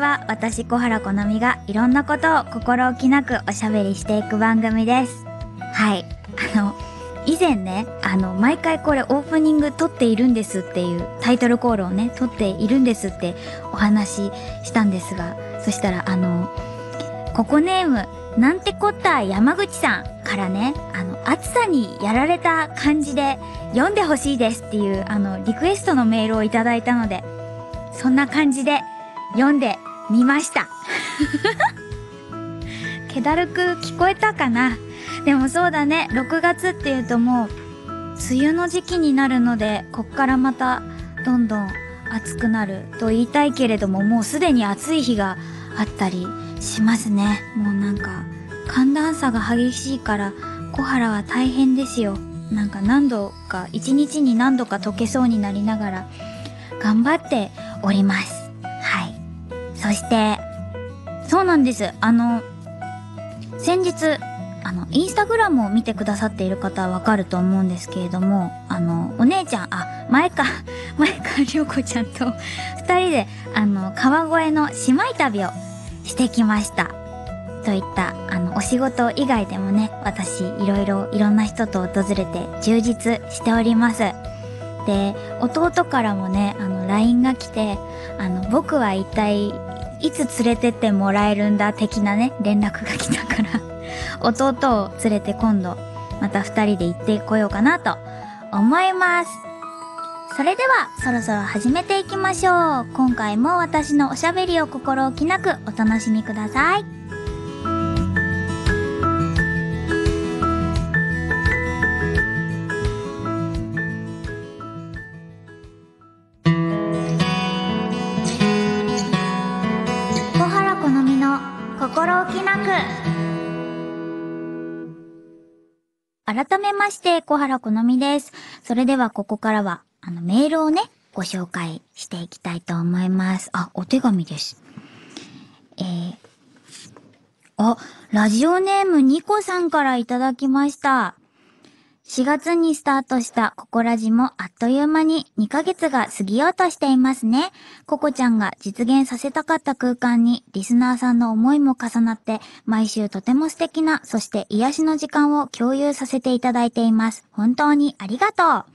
は私小原好みがいろんなことを心置きなくおしゃべりしていく番組です。はい。あの、以前ね、あの、毎回これオープニング撮っているんですっていうタイトルコールをね、撮っているんですってお話ししたんですが、そしたらあの、ここネーム、なんてこった山口さんからね、あの、暑さにやられた感じで読んでほしいですっていう、あの、リクエストのメールをいただいたので、そんな感じで読んでみました。気だるく聞こえたかなでもそうだね、6月っていうともう、梅雨の時期になるので、こっからまた、どんどん暑くなると言いたいけれども、もうすでに暑い日があったりしますね。もうなんか、寒暖差が激しいから、小原は大変ですよ。なんか何度か、一日に何度か溶けそうになりながら、頑張っております。そして、そうなんです。あの、先日、あの、インスタグラムを見てくださっている方はわかると思うんですけれども、あの、お姉ちゃん、あ、前か、前かりょうこちゃんと、二人で、あの、川越の姉妹旅をしてきました。といった、あの、お仕事以外でもね、私、いろいろ、いろんな人と訪れて充実しております。で、弟からもね、あの、LINE が来て、あの、僕は一体いつ連れてってもらえるんだ的なね、連絡が来たから 弟を連れて今度、また二人で行ってこようかなと思います。それでは、そろそろ始めていきましょう。今回も私のおしゃべりを心置きなくお楽しみください。改めまして、小原好美です。それではここからは、あの、メールをね、ご紹介していきたいと思います。あ、お手紙です。えー、あ、ラジオネームニコさんからいただきました。4月にスタートしたココラジもあっという間に2ヶ月が過ぎようとしていますね。ココちゃんが実現させたかった空間にリスナーさんの思いも重なって毎週とても素敵なそして癒しの時間を共有させていただいています。本当にありがとう。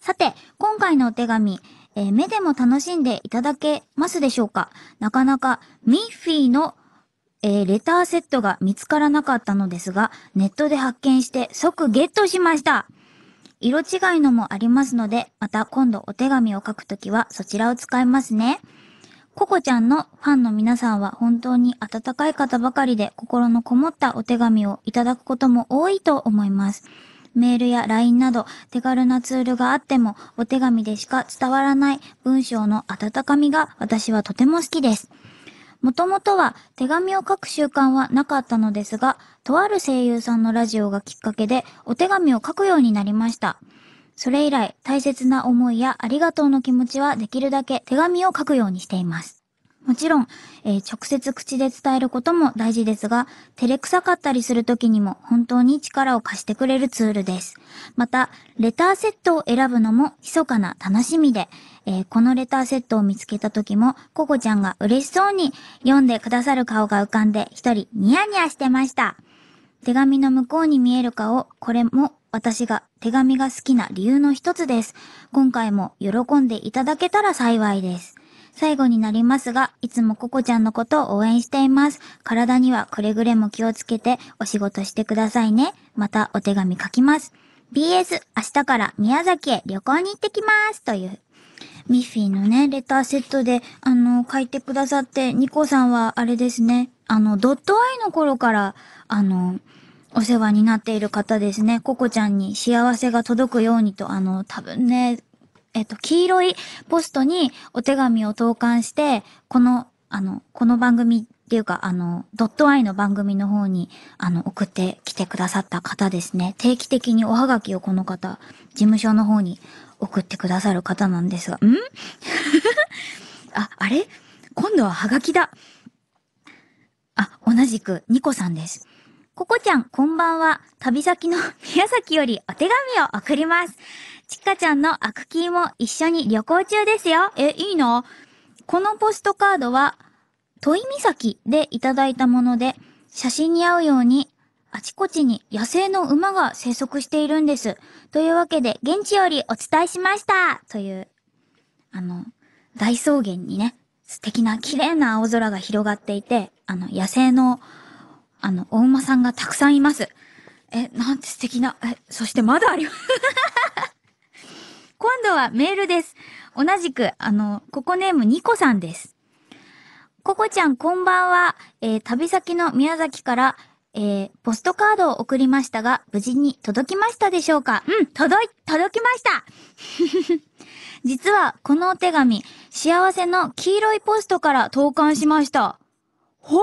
さて、今回のお手紙、えー、目でも楽しんでいただけますでしょうかなかなかミッフィーのえー、レターセットが見つからなかったのですが、ネットで発見して即ゲットしました。色違いのもありますので、また今度お手紙を書くときはそちらを使いますね。ココちゃんのファンの皆さんは本当に温かい方ばかりで心のこもったお手紙をいただくことも多いと思います。メールや LINE など手軽なツールがあってもお手紙でしか伝わらない文章の温かみが私はとても好きです。もともとは手紙を書く習慣はなかったのですが、とある声優さんのラジオがきっかけでお手紙を書くようになりました。それ以来、大切な思いやありがとうの気持ちはできるだけ手紙を書くようにしています。もちろん、えー、直接口で伝えることも大事ですが、照れくさかったりする時にも本当に力を貸してくれるツールです。また、レターセットを選ぶのも密かな楽しみで、えー、このレターセットを見つけた時も、ココちゃんが嬉しそうに読んでくださる顔が浮かんで、一人ニヤニヤしてました。手紙の向こうに見える顔、これも私が手紙が好きな理由の一つです。今回も喜んでいただけたら幸いです。最後になりますが、いつもココちゃんのことを応援しています。体にはくれぐれも気をつけてお仕事してくださいね。またお手紙書きます。BS、明日から宮崎へ旅行に行ってきます。というミッフィーのね、レターセットで、あの、書いてくださって、ニコさんはあれですね、あの、ドットアイの頃から、あの、お世話になっている方ですね。ココちゃんに幸せが届くようにと、あの、多分ね、えっと、黄色いポストにお手紙を投函して、この、あの、この番組っていうか、あの、ドットアイの番組の方に、あの、送ってきてくださった方ですね。定期的におはがきをこの方、事務所の方に送ってくださる方なんですが、ん あ、あれ今度はハガキだ。あ、同じくニコさんです。ココちゃん、こんばんは。旅先の 宮崎よりお手紙を送ります。ちかちゃんのアクキーも一緒に旅行中ですよ。え、いいのこのポストカードは、サ岬でいただいたもので、写真に合うようにあちこちに野生の馬が生息しているんです。というわけで、現地よりお伝えしましたという、あの、大草原にね、素敵な綺麗な青空が広がっていて、あの、野生の、あの、お馬さんがたくさんいます。え、なんて素敵な、え、そしてまだあります。今度はメールです。同じく、あの、ここネームニコさんです。ココちゃんこんばんは。えー、旅先の宮崎からえー、ポストカードを送りましたが、無事に届きましたでしょうかうん、届い、届きました 実は、このお手紙、幸せの黄色いポストから投函しました。ほう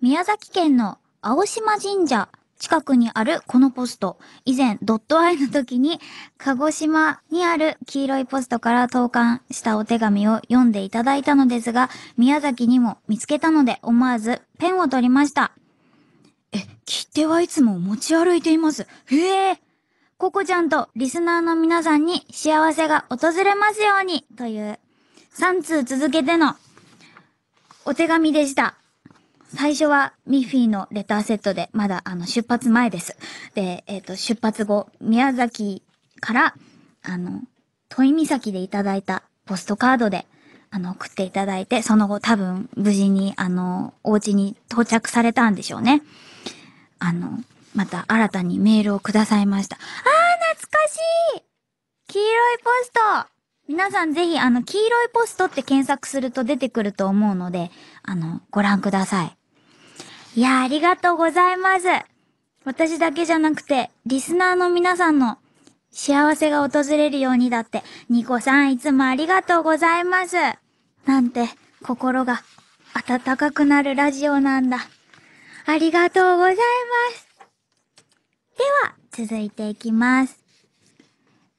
宮崎県の青島神社近くにあるこのポスト。以前、ドットアイの時に、鹿児島にある黄色いポストから投函したお手紙を読んでいただいたのですが、宮崎にも見つけたので思わずペンを取りました。切手はいつも持ち歩いています。へえ。ココちゃんとリスナーの皆さんに幸せが訪れますようにという3通続けてのお手紙でした。最初はミッフィーのレターセットで、まだあの出発前です。で、えっ、ー、と、出発後、宮崎から、あの、都い岬でいただいたポストカードで、あの、送っていただいて、その後多分無事に、あの、お家に到着されたんでしょうね。あの、また新たにメールをくださいました。あー、懐かしい黄色いポスト皆さんぜひ、あの、黄色いポストって検索すると出てくると思うので、あの、ご覧ください。いや、ありがとうございます。私だけじゃなくて、リスナーの皆さんの幸せが訪れるようにだって、ニコさんいつもありがとうございます。なんて、心が温かくなるラジオなんだ。ありがとうございます。では、続いていきます。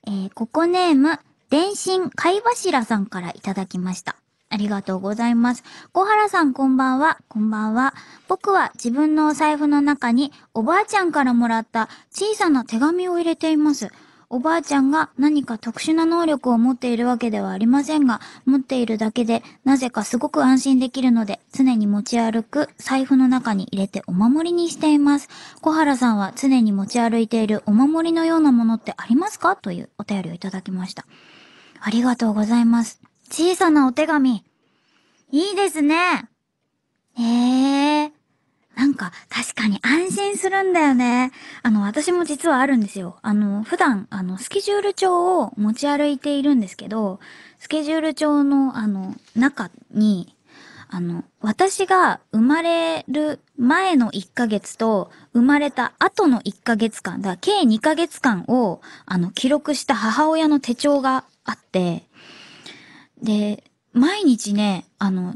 えー、ココネーム、電信貝柱さんからいただきました。ありがとうございます。小原さんこんばんは、こんばんは。僕は自分のお財布の中におばあちゃんからもらった小さな手紙を入れています。おばあちゃんが何か特殊な能力を持っているわけではありませんが、持っているだけで、なぜかすごく安心できるので、常に持ち歩く財布の中に入れてお守りにしています。小原さんは常に持ち歩いているお守りのようなものってありますかというお便りをいただきました。ありがとうございます。小さなお手紙。いいですね。ええー。なんか、確かに安心するんだよね。あの、私も実はあるんですよ。あの、普段、あの、スケジュール帳を持ち歩いているんですけど、スケジュール帳の、あの、中に、あの、私が生まれる前の1ヶ月と生まれた後の1ヶ月間、だ計2ヶ月間を、あの、記録した母親の手帳があって、で、毎日ね、あの、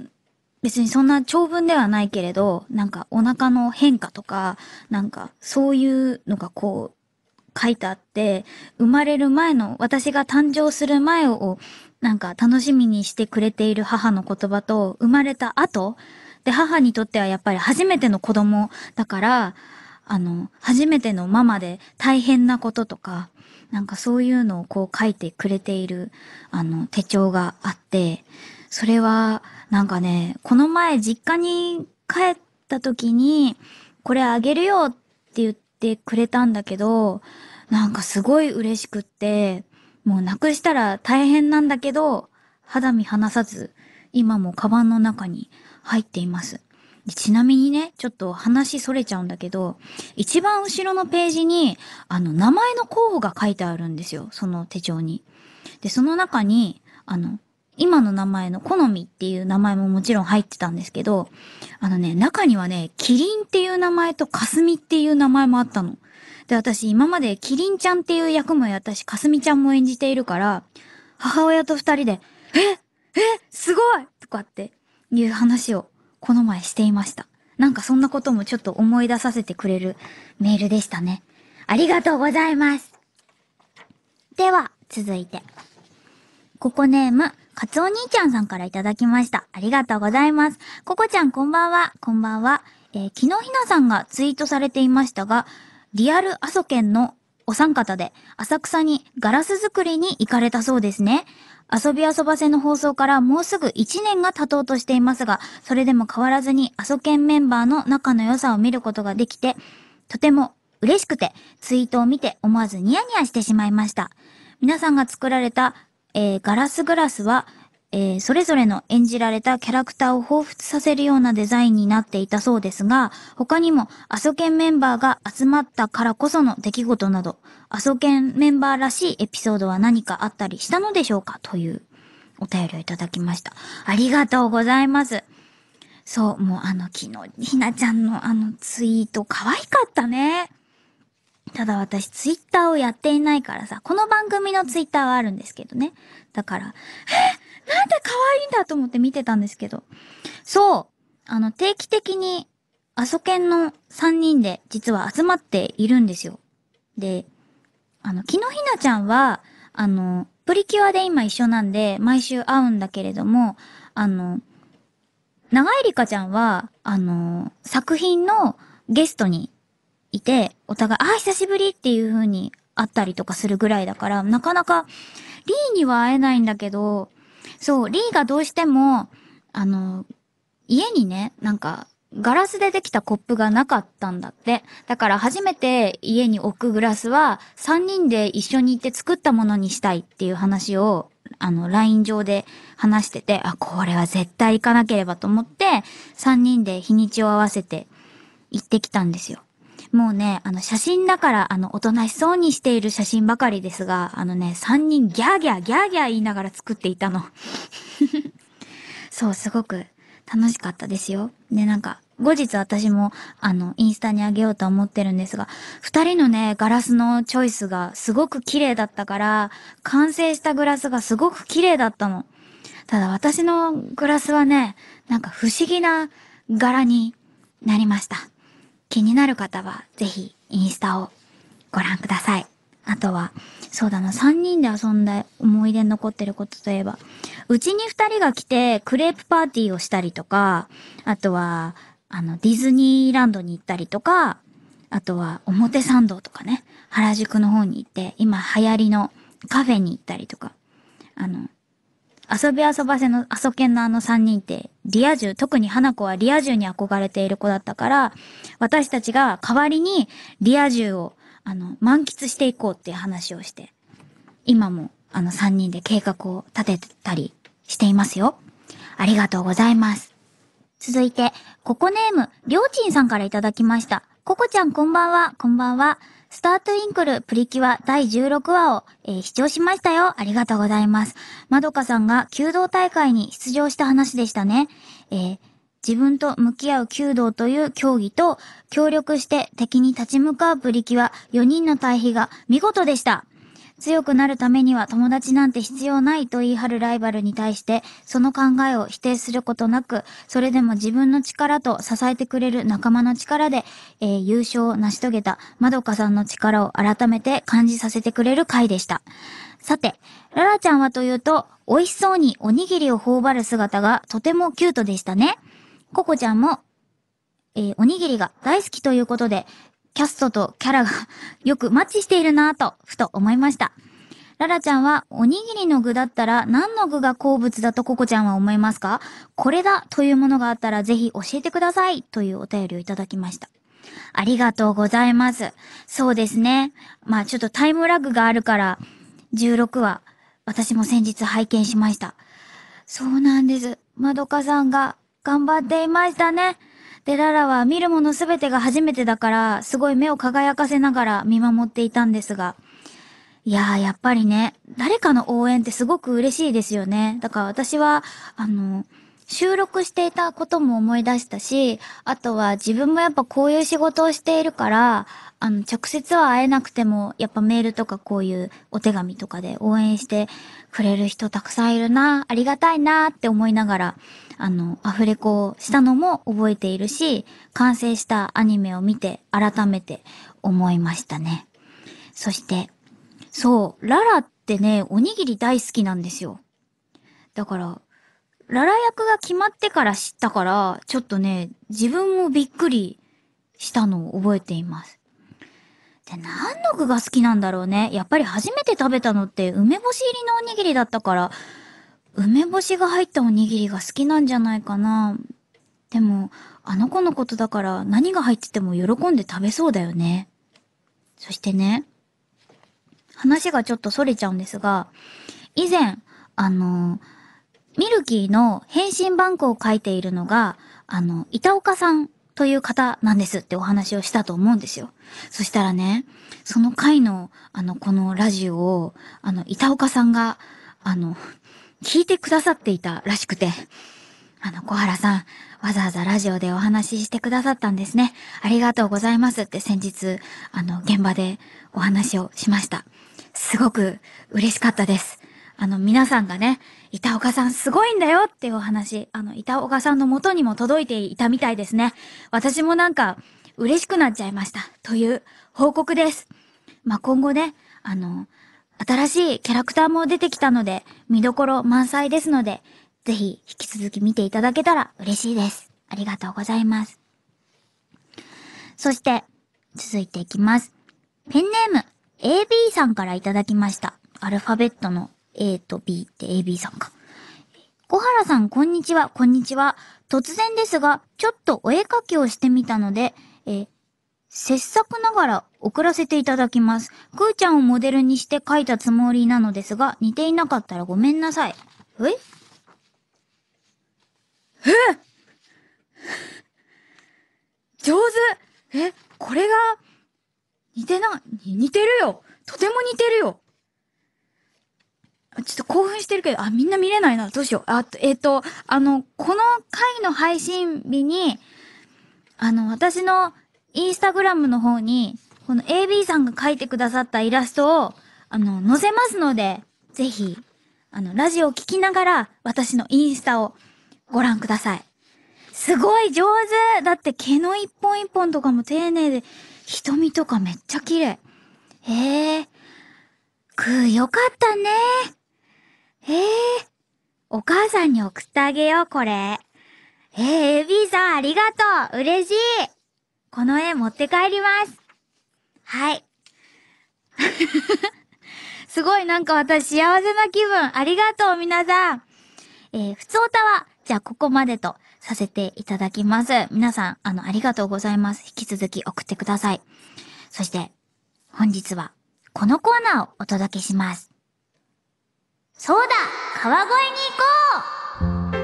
別にそんな長文ではないけれど、なんかお腹の変化とか、なんかそういうのがこう書いてあって、生まれる前の、私が誕生する前をなんか楽しみにしてくれている母の言葉と、生まれた後、で母にとってはやっぱり初めての子供だから、あの、初めてのママで大変なこととか、なんかそういうのをこう書いてくれている、あの、手帳があって、それは、なんかね、この前実家に帰った時に、これあげるよって言ってくれたんだけど、なんかすごい嬉しくって、もうなくしたら大変なんだけど、肌身離さず、今もカバンの中に入っています。ちなみにね、ちょっと話それちゃうんだけど、一番後ろのページに、あの、名前の候補が書いてあるんですよ。その手帳に。で、その中に、あの、今の名前の好みっていう名前ももちろん入ってたんですけど、あのね、中にはね、キリンっていう名前とかすみっていう名前もあったの。で、私今までキリンちゃんっていう役もやったし、かすみちゃんも演じているから、母親と二人で、ええすごいとかっていう話をこの前していました。なんかそんなこともちょっと思い出させてくれるメールでしたね。ありがとうございます。では、続いて。ココネーム、カツオ兄ちゃんさんからいただきました。ありがとうございます。ココちゃんこんばんは。こんばんは。えー、昨日ひなさんがツイートされていましたが、リアル阿蘇県のお三方で浅草にガラス作りに行かれたそうですね。遊び遊ばせの放送からもうすぐ1年が経とうとしていますが、それでも変わらずに阿蘇県メンバーの仲の良さを見ることができて、とても嬉しくてツイートを見て思わずニヤニヤしてしまいました。皆さんが作られたえー、ガラスグラスは、えー、それぞれの演じられたキャラクターを彷彿させるようなデザインになっていたそうですが、他にも阿蘇県メンバーが集まったからこその出来事など、阿蘇県メンバーらしいエピソードは何かあったりしたのでしょうかというお便りをいただきました。ありがとうございます。そう、もうあの昨日、ひなちゃんのあのツイート可愛かったね。ただ私ツイッターをやっていないからさ、この番組のツイッターはあるんですけどね。だから、えなんで可愛いんだと思って見てたんですけど。そうあの、定期的に、そけんの3人で実は集まっているんですよ。で、あの、木のひなちゃんは、あの、プリキュアで今一緒なんで、毎週会うんだけれども、あの、長井りかちゃんは、あの、作品のゲストにいて、お互い、ああ、久しぶりっていう風に会ったりとかするぐらいだから、なかなか、リーには会えないんだけど、そう、リーがどうしても、あの、家にね、なんか、ガラスでできたコップがなかったんだって。だから初めて家に置くグラスは3人で一緒に行って作ったものにしたいっていう話を、あの、LINE 上で話してて、あ、これは絶対行かなければと思って、3人で日にちを合わせて行ってきたんですよ。もうね、あの、写真だから、あの、おとなしそうにしている写真ばかりですが、あのね、3人ギャーギャー、ギャーギャー言いながら作っていたの。そう、すごく楽しかったですよ。で、なんか、後日私も、あの、インスタにあげようと思ってるんですが、二人のね、ガラスのチョイスがすごく綺麗だったから、完成したグラスがすごく綺麗だったの。ただ私のグラスはね、なんか不思議な柄になりました。気になる方はぜひインスタをご覧ください。あとは、そうだな、3人で遊んだ思い出に残ってることといえば、うちに2人が来てクレープパーティーをしたりとか、あとは、あの、ディズニーランドに行ったりとか、あとは表参道とかね、原宿の方に行って、今流行りのカフェに行ったりとか、あの、遊び遊ばせの、遊んのあの3人ってリア充、特に花子はリア充に憧れている子だったから、私たちが代わりにリア充を、あの、満喫していこうっていう話をして、今も、あの、三人で計画を立てたりしていますよ。ありがとうございます。続いて、ココネーム、りょうちんさんからいただきました。ココちゃんこんばんは、こんばんは。スタートインクルプリキュア第16話を、えー、視聴しましたよ。ありがとうございます。まどかさんが弓道大会に出場した話でしたね。えー、自分と向き合う弓道という競技と協力して敵に立ち向かうプリキュア4人の対比が見事でした。強くなるためには友達なんて必要ないと言い張るライバルに対して、その考えを否定することなく、それでも自分の力と支えてくれる仲間の力で、えー、優勝を成し遂げた、まどかさんの力を改めて感じさせてくれる回でした。さて、ララちゃんはというと、美味しそうにおにぎりを頬張る姿がとてもキュートでしたね。ココちゃんも、えー、おにぎりが大好きということで、キャストとキャラがよくマッチしているなぁと、ふと思いました。ララちゃんは、おにぎりの具だったら何の具が好物だとココちゃんは思いますかこれだというものがあったらぜひ教えてくださいというお便りをいただきました。ありがとうございます。そうですね。まあちょっとタイムラグがあるから、16話、私も先日拝見しました。そうなんです。まどかさんが頑張っていましたね。で、ララは見るものすべてが初めてだから、すごい目を輝かせながら見守っていたんですが、いやー、やっぱりね、誰かの応援ってすごく嬉しいですよね。だから私は、あの、収録していたことも思い出したし、あとは自分もやっぱこういう仕事をしているから、あの、直接は会えなくても、やっぱメールとかこういうお手紙とかで応援してくれる人たくさんいるな、ありがたいなって思いながら、あの、アフレコをしたのも覚えているし、完成したアニメを見て改めて思いましたね。そして、そう、ララってね、おにぎり大好きなんですよ。だから、ララ役が決まってから知ったから、ちょっとね、自分もびっくりしたのを覚えています。で、何の具が好きなんだろうね。やっぱり初めて食べたのって梅干し入りのおにぎりだったから、梅干しが入ったおにぎりが好きなんじゃないかな。でも、あの子のことだから何が入ってても喜んで食べそうだよね。そしてね、話がちょっと逸れちゃうんですが、以前、あの、ミルキーの返信バンクを書いているのが、あの、板岡さんという方なんですってお話をしたと思うんですよ。そしたらね、その回の、あの、このラジオを、あの、板岡さんが、あの、聞いてくださっていたらしくて。あの、小原さん、わざわざラジオでお話ししてくださったんですね。ありがとうございますって先日、あの、現場でお話をしました。すごく嬉しかったです。あの、皆さんがね、板岡さんすごいんだよっていうお話、あの、板岡さんの元にも届いていたみたいですね。私もなんか、嬉しくなっちゃいました。という報告です。まあ、今後ね、あの、新しいキャラクターも出てきたので、見どころ満載ですので、ぜひ引き続き見ていただけたら嬉しいです。ありがとうございます。そして、続いていきます。ペンネーム、AB さんからいただきました。アルファベットの A と B って AB さんか。小原さん、こんにちは、こんにちは。突然ですが、ちょっとお絵かきをしてみたので、え切削ながら送らせていただきます。くーちゃんをモデルにして書いたつもりなのですが、似ていなかったらごめんなさい。ええ上手え、これが、似てな、似てるよとても似てるよちょっと興奮してるけど、あ、みんな見れないな。どうしよう。あ、えっ、ー、と、あの、この回の配信日に、あの、私のインスタグラムの方に、この AB さんが描いてくださったイラストを、あの、載せますので、ぜひ、あの、ラジオを聞きながら、私のインスタをご覧ください。すごい上手だって毛の一本一本とかも丁寧で、瞳とかめっちゃ綺麗。へえ。くよかったね。へえ。お母さんに送ってあげよう、これ。えー、エビさんありがとう嬉しいこの絵持って帰ります。はい。すごいなんか私幸せな気分。ありがとう皆さん。えー、普通歌は、じゃあここまでとさせていただきます。皆さん、あの、ありがとうございます。引き続き送ってください。そして、本日は、このコーナーをお届けします。そうだ川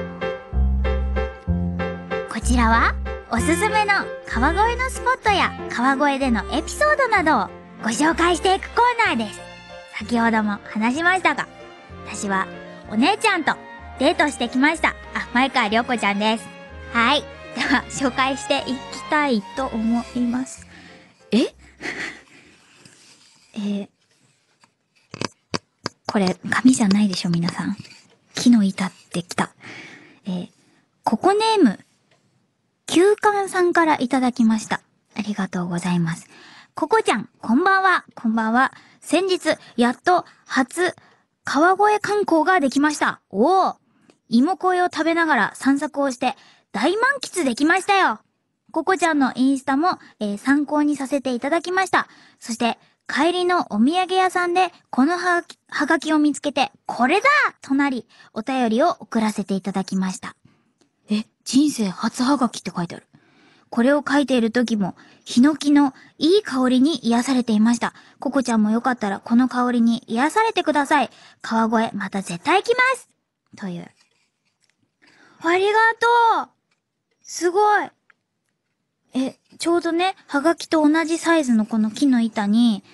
越に行こうこちらは、おすすめの川越のスポットや川越でのエピソードなどをご紹介していくコーナーです。先ほども話しましたが、私はお姉ちゃんとデートしてきました。あ、前川良子ちゃんです。はい。では、紹介していきたいと思います。え えー、これ、紙じゃないでしょ、皆さん。木の板ってきた。えー、こネーム、旧館さんからいただきました。ありがとうございます。ココちゃん、こんばんは、こんばんは。先日、やっと、初、川越観光ができました。おお芋恋を食べながら散策をして、大満喫できましたよココちゃんのインスタも、えー、参考にさせていただきました。そして、帰りのお土産屋さんで、このはがきを見つけて、これだとなり、お便りを送らせていただきました。人生初ハガキって書いてある。これを書いている時も、ヒノキのいい香りに癒されていました。ココちゃんもよかったらこの香りに癒されてください。川越また絶対来ますという。ありがとうすごいえ、ちょうどね、はがきと同じサイズのこの木の板に、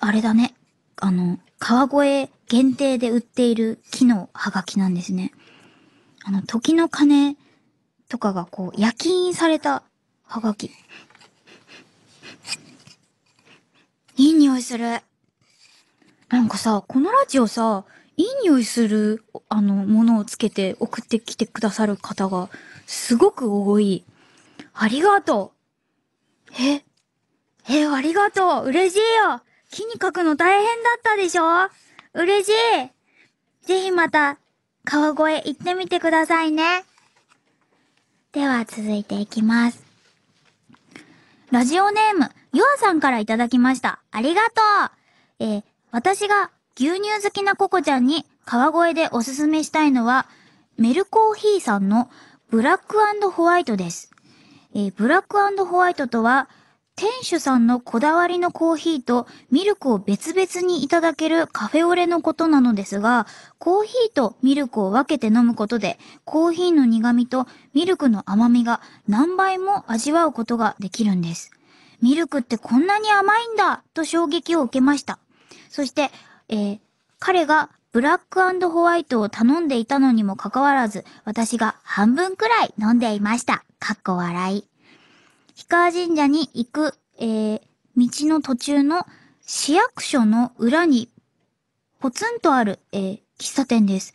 あれだね、あの、川越限定で売っている木のはがきなんですね。あの、時の鐘とかがこう、夜勤されたはがき。いい匂いする。なんかさ、このラジオさ、いい匂いする、あの、ものをつけて送ってきてくださる方が、すごく多い。ありがとう。え、え、ありがとう。嬉しいよ。木に書くの大変だったでしょ嬉しい。ぜひまた、川越行ってみてくださいね。では続いていきます。ラジオネーム、ゆあさんからいただきました。ありがとう。えー、私が牛乳好きなココちゃんに川越でおすすめしたいのは、メルコーヒーさんのブラックホワイトです。えー、ブラックホワイトとは、店主さんのこだわりのコーヒーとミルクを別々にいただけるカフェオレのことなのですが、コーヒーとミルクを分けて飲むことで、コーヒーの苦味とミルクの甘みが何倍も味わうことができるんです。ミルクってこんなに甘いんだと衝撃を受けました。そして、えー、彼がブラックホワイトを頼んでいたのにもかかわらず、私が半分くらい飲んでいました。かっこ笑い。氷川神社に行く、えー、道の途中の市役所の裏にポツンとある、えー、喫茶店です。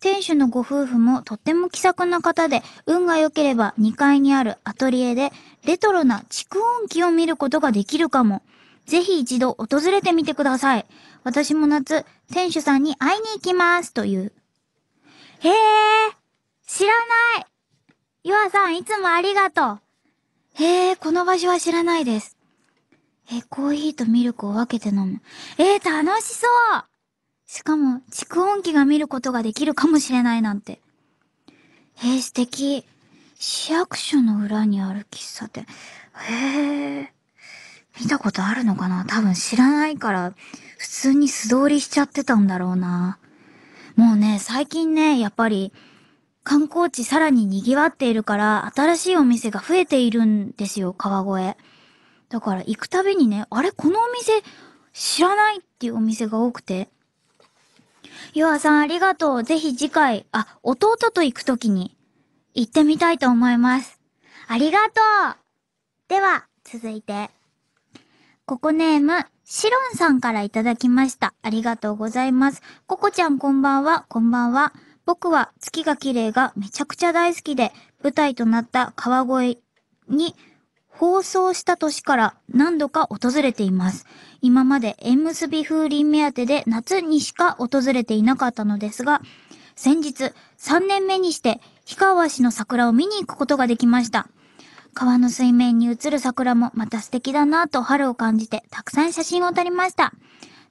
店主のご夫婦もとっても気さくな方で、運が良ければ2階にあるアトリエでレトロな蓄音機を見ることができるかも。ぜひ一度訪れてみてください。私も夏、店主さんに会いに行きますという。へえ、知らない。ゆあさんいつもありがとう。へえ、この場所は知らないです。え、コーヒーとミルクを分けて飲む。えー、楽しそうしかも、蓄音機が見ることができるかもしれないなんて。え素敵。市役所の裏にある喫茶店。へえ。見たことあるのかな多分知らないから、普通に素通りしちゃってたんだろうな。もうね、最近ね、やっぱり、観光地さらに賑わっているから、新しいお店が増えているんですよ、川越。だから行くたびにね、あれこのお店、知らないっていうお店が多くて。ヨアさんありがとう。ぜひ次回、あ、弟と行くときに行ってみたいと思います。ありがとうでは、続いて。ここネーム、シロンさんからいただきました。ありがとうございます。ここちゃんこんばんは、こんばんは。僕は月が綺麗がめちゃくちゃ大好きで、舞台となった川越に放送した年から何度か訪れています。今まで縁結び風鈴目当てで夏にしか訪れていなかったのですが、先日3年目にして氷川市の桜を見に行くことができました。川の水面に映る桜もまた素敵だなと春を感じてたくさん写真を撮りました。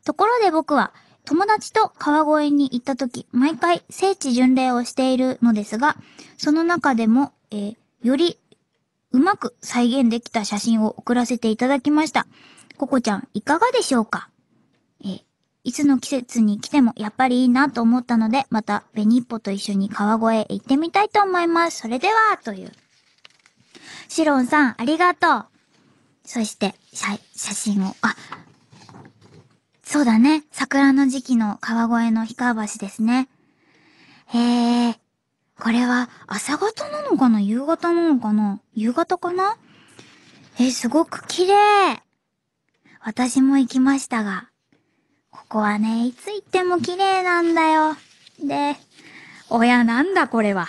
ところで僕は友達と川越に行った時、毎回聖地巡礼をしているのですが、その中でも、えー、よりうまく再現できた写真を送らせていただきました。ココちゃん、いかがでしょうかえー、いつの季節に来てもやっぱりいいなと思ったので、またベニッポと一緒に川越へ行ってみたいと思います。それでは、という。シロンさん、ありがとう。そして、写真を、あ、そうだね。桜の時期の川越の氷川橋ですね。へえ。これは朝方なのかな夕方なのかな夕方かなえ、すごく綺麗。私も行きましたが、ここはね、いつ行っても綺麗なんだよ。で、親なんだこれは。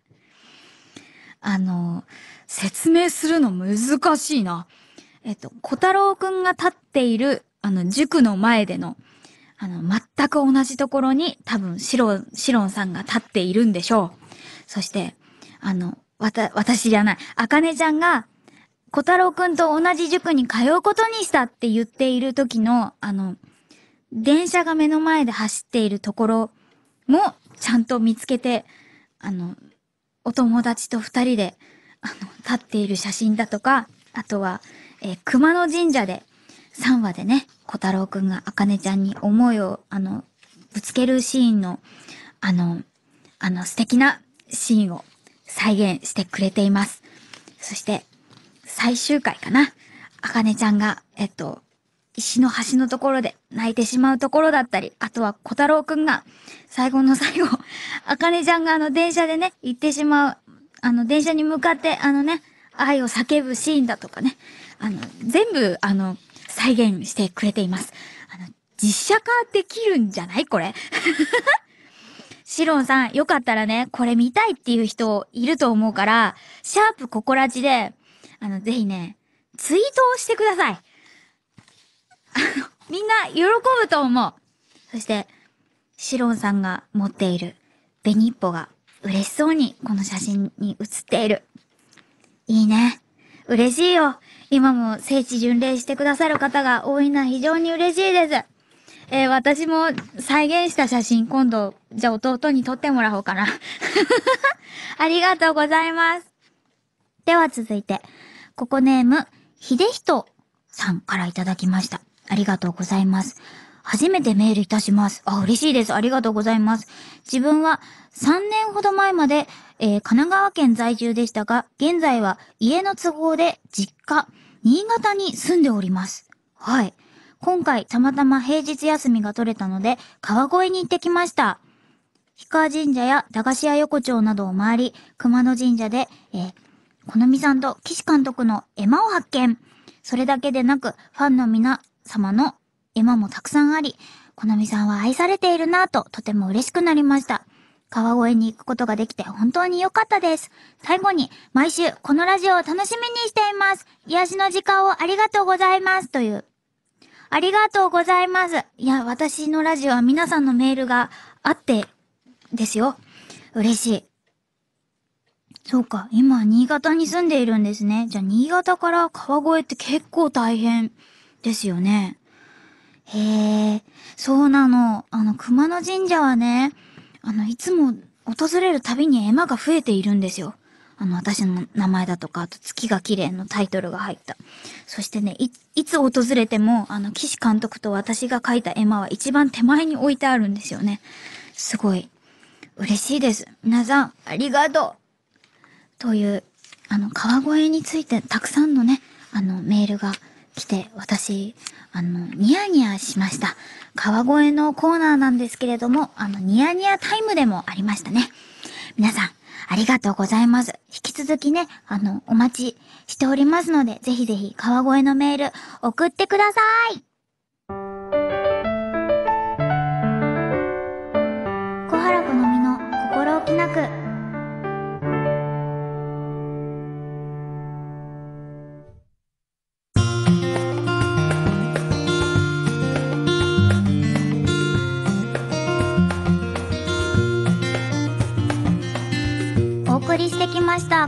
あの、説明するの難しいな。えっと、小太郎くんが立っているあの、塾の前での、あの、全く同じところに多分シロン、シロンさんが立っているんでしょう。そして、あの、わた、私じゃない、あかねちゃんが、小太郎くんと同じ塾に通うことにしたって言っている時の、あの、電車が目の前で走っているところもちゃんと見つけて、あの、お友達と二人で、あの、立っている写真だとか、あとは、えー、熊野神社で3話でね、小太郎くんが茜ちゃんに思いを、あの、ぶつけるシーンの、あの、あの素敵なシーンを再現してくれています。そして、最終回かな。あかねちゃんが、えっと、石の端のところで泣いてしまうところだったり、あとは小太郎くんが、最後の 最後、あかねちゃんがあの電車でね、行ってしまう、あの電車に向かって、あのね、愛を叫ぶシーンだとかね、あの、全部、あの、再現してくれています。あの、実写化できるんじゃないこれ。シロンさん、よかったらね、これ見たいっていう人いると思うから、シャープ心地で、あの、ぜひね、ツイートをしてください。あの、みんな喜ぶと思う。そして、シロンさんが持っている紅ッポが嬉しそうにこの写真に写っている。いいね。嬉しいよ。今も聖地巡礼してくださる方が多いのは非常に嬉しいです。えー、私も再現した写真今度、じゃあ弟に撮ってもらおうかな。ありがとうございます。では続いて、ここネーム、ひでひとさんからいただきました。ありがとうございます。初めてメールいたします。あ、嬉しいです。ありがとうございます。自分は3年ほど前までえー、神奈川県在住でしたが、現在は家の都合で実家、新潟に住んでおります。はい。今回たまたま平日休みが取れたので、川越に行ってきました。氷川神社や駄菓子屋横丁などを回り、熊野神社で、えー、このみさんと岸監督の絵馬を発見。それだけでなく、ファンの皆様の絵馬もたくさんあり、このみさんは愛されているなぁと、とても嬉しくなりました。川越に行くことができて本当に良かったです。最後に、毎週このラジオを楽しみにしています。癒しの時間をありがとうございます。という。ありがとうございます。いや、私のラジオは皆さんのメールがあって、ですよ。嬉しい。そうか、今、新潟に住んでいるんですね。じゃあ、新潟から川越って結構大変ですよね。へえ、そうなの。あの、熊野神社はね、あの、いつも訪れるたびに絵馬が増えているんですよ。あの、私の名前だとか、あと月が綺麗のタイトルが入った。そしてね、い、いつ訪れても、あの、岸監督と私が書いた絵馬は一番手前に置いてあるんですよね。すごい、嬉しいです。皆さん、ありがとうという、あの、川越についてたくさんのね、あの、メールが来て、私、あの、ニヤニヤしました。川越のコーナーなんですけれども、あの、ニヤニヤタイムでもありましたね。皆さん、ありがとうございます。引き続きね、あの、お待ちしておりますので、ぜひぜひ川越のメール送ってください。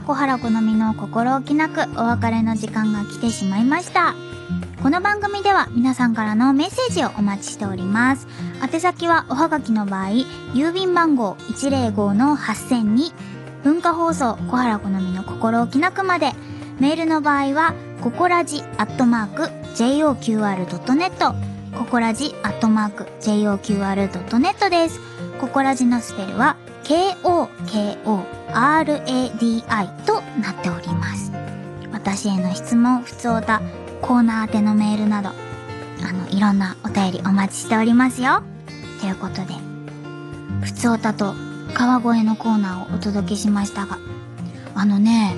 小原好みの心置きなくお別れの時間が来てしまいました。この番組では皆さんからのメッセージをお待ちしております。宛先はおはがきの場合、郵便番号105-8000に、文化放送小原好みの心置きなくまで、メールの場合は、ここらじアットマーク JOQR.net、ここらじアットマーク JOQR.net です。ここらじのスペルは KOKORADI となっております。私への質問、不通だ、コーナー宛てのメールなど、あの、いろんなお便りお待ちしておりますよ。ということで、ふつおたと川越のコーナーをお届けしましたが、あのね、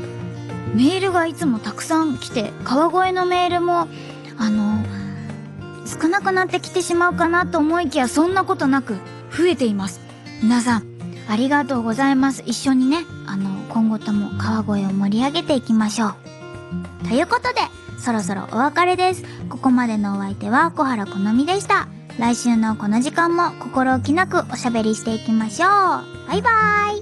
メールがいつもたくさん来て、川越のメールも、あの、少なくなってきてしまうかなと思いきや、そんなことなく増えています。皆さん、ありがとうございます。一緒にね、あの、今後とも川越を盛り上げていきましょう。ということで、そろそろお別れです。ここまでのお相手は小原好美でした。来週のこの時間も心置きなくおしゃべりしていきましょう。バイバーイ